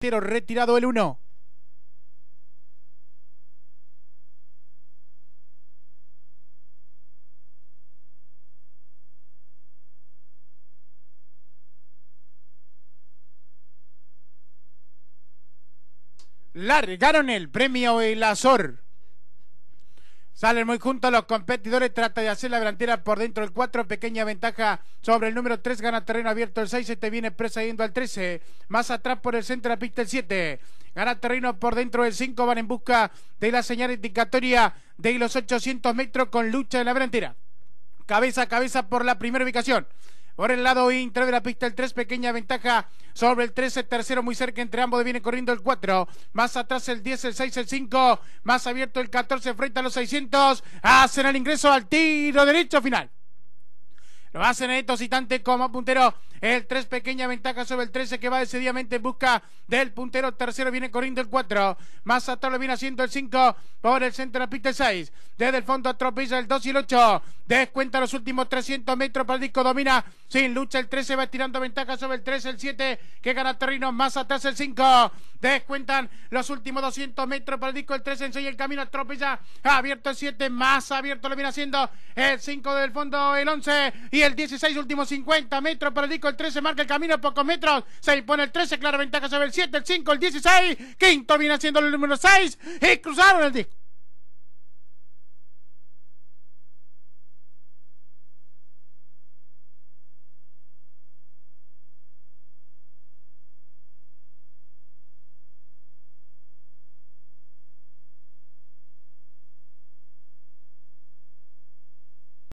retirado el 1. Largaron el premio El Azor. Salen muy juntos los competidores, trata de hacer la delantera por dentro del 4, pequeña ventaja sobre el número 3, gana terreno abierto el 6, este viene presa al 13, más atrás por el centro la pista el 7, gana terreno por dentro del 5, van en busca de la señal indicatoria de los 800 metros con lucha en la delantera. Cabeza a cabeza por la primera ubicación. Por el lado intro de la pista, el 3, pequeña ventaja sobre el 13, tercero muy cerca entre ambos, viene corriendo el 4, más atrás el 10, el 6, el 5, más abierto el 14, frente a los 600, hacen el ingreso al tiro derecho final. Lo hacen estos instantes como puntero el 3, pequeña ventaja sobre el 13 que va decididamente en busca del puntero. Tercero viene corriendo el 4. Más atrás lo viene haciendo el 5 por el centro de la pista el 6. Desde el fondo atropella el 2 y el 8. Descuenta los últimos 300 metros para el disco. Domina sin lucha el 13. Va tirando ventaja sobre el 13. El 7 que gana terreno. Más atrás el 5. Descuentan los últimos 200 metros para el disco. El 13 enseña El camino atropella. Abierto el 7. Más abierto lo viene haciendo el 5 del fondo. El 11 y el 16. Últimos 50 metros para el disco el 13 marca el camino a pocos metros. Se impone el 13, clara ventaja sobre el 7, el 5, el 16. Quinto viene haciendo el número 6. Y cruzaron el disco.